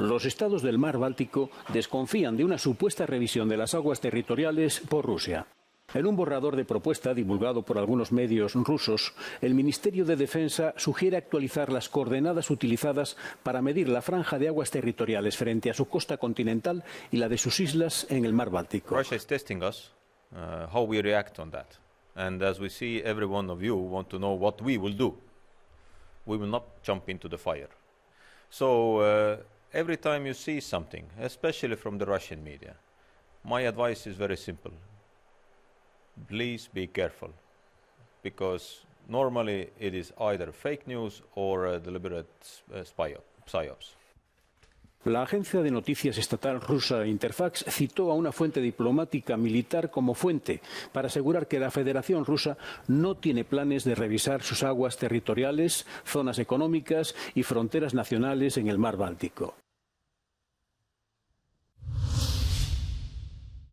Los estados del mar Báltico desconfían de una supuesta revisión de las aguas territoriales por Rusia. En un borrador de propuesta divulgado por algunos medios rusos, el Ministerio de Defensa sugiere actualizar las coordenadas utilizadas para medir la franja de aguas territoriales frente a su costa continental y la de sus islas en el mar Báltico. every time you see something, especially from the Russian media, my advice is very simple. Please be careful, because normally it is either fake news or a uh, deliberate uh, psyops. La agencia de noticias estatal rusa Interfax citó a una fuente diplomática militar como fuente para asegurar que la Federación Rusa no tiene planes de revisar sus aguas territoriales, zonas económicas y fronteras nacionales en el mar Báltico.